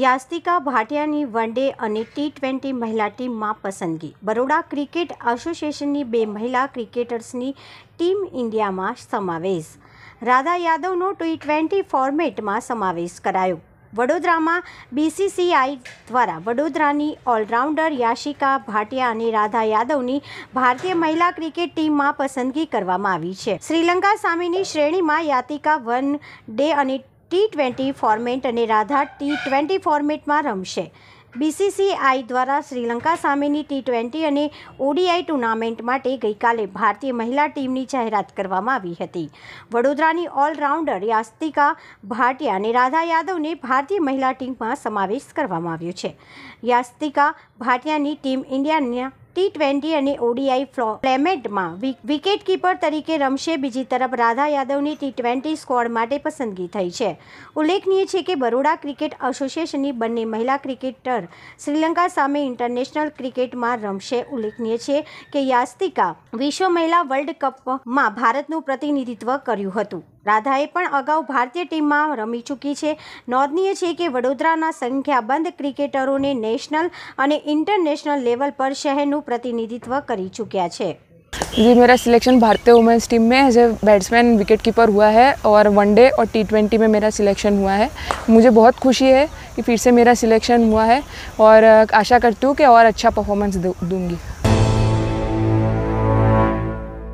યાસ્તિકા ભાટિયાની one day અને T twenty મહિલા ટીમમાં પસંદગી બરોડા ક્રિકેટ એસોસિએશનની બે મહિલા ક્રિકેટર્સની ટીમ ઇન્ડિયામાં સમાવેશ રાધા યાદવનો ટી ટ્વેન્ટી ફોર્મેટમાં સમાવેશ કરાયો વડોદરામાં બીસીસીઆઈ દ્વારા વડોદરાની ઓલરાઉન્ડર યાશિકા ભાટિયા અને રાધા યાદવની ભારતીય મહિલા ક્રિકેટ ટીમમાં પસંદગી કરવામાં આવી છે શ્રીલંકા સામેની શ્રેણીમાં યાતિકા વન ડે અને ટી ટ્વેન્ટી ફોર્મેટ અને રાધા ટી ટ્વેન્ટી ફોર્મેટમાં રમશે બીસીસીઆઈ દ્વારા શ્રીલંકા સામેની ટી ટ્વેન્ટી અને ઓડીઆઈ ટુર્નામેન્ટ માટે ગઈકાલે ભારતીય મહિલા ટીમની જાહેરાત કરવામાં આવી હતી વડોદરાની ઓલરાઉન્ડર યાસ્તિકા ભાટિયા અને રાધા યાદવને ભારતીય મહિલા ટીમમાં સમાવેશ કરવામાં આવ્યો છે યાસ્તિકા ભાટિયાની ટીમ ઇન્ડિયાના ટી ટ્વેન્ટી અને ઓડીઆઈ ફ્લેમેટમાં વિકેટ કીપર તરીકે રમશે બીજી તરફ રાધા યાદવની ટી ટ્વેન્ટી સ્કોડ માટે પસંદગી થઈ છે ઉલ્લેખનીય છે કે બરોડા ક્રિકેટ એસોસિએશનની બંને મહિલા ક્રિકેટર શ્રીલંકા સામે ઇન્ટરનેશનલ ક્રિકેટમાં રમશે ઉલ્લેખનીય છે કે યાસ્તિકા વિશ્વ મહિલા વર્લ્ડ કપમાં ભારતનું પ્રતિનિધિત્વ કર્યું હતું રાધાએ પણ અગાઉ ભારતીય ટીમમાં રમી ચૂકી છે નોંધનીય છે કે વડોદરાના સંખ્યાબંધ ક્રિકેટરોને નેશનલ અને ઇન્ટરનેશનલ લેવલ પર શહેરનું પ્રતિનિધિત્વ કરી ચૂક્યા છે जी मेरा सिलेक्शन भारतीय वुमेंस टीम में as a batsman wicket keeper हुआ है और वनडे और टी ट्वेंटी में मेरा सिलेक्शन हुआ है मुझे बहुत खुशी है कि फिर से मेरा सिलेक्शन हुआ है और आशा करती हूँ कि और अच्छा परफॉर्मेंस दूंगी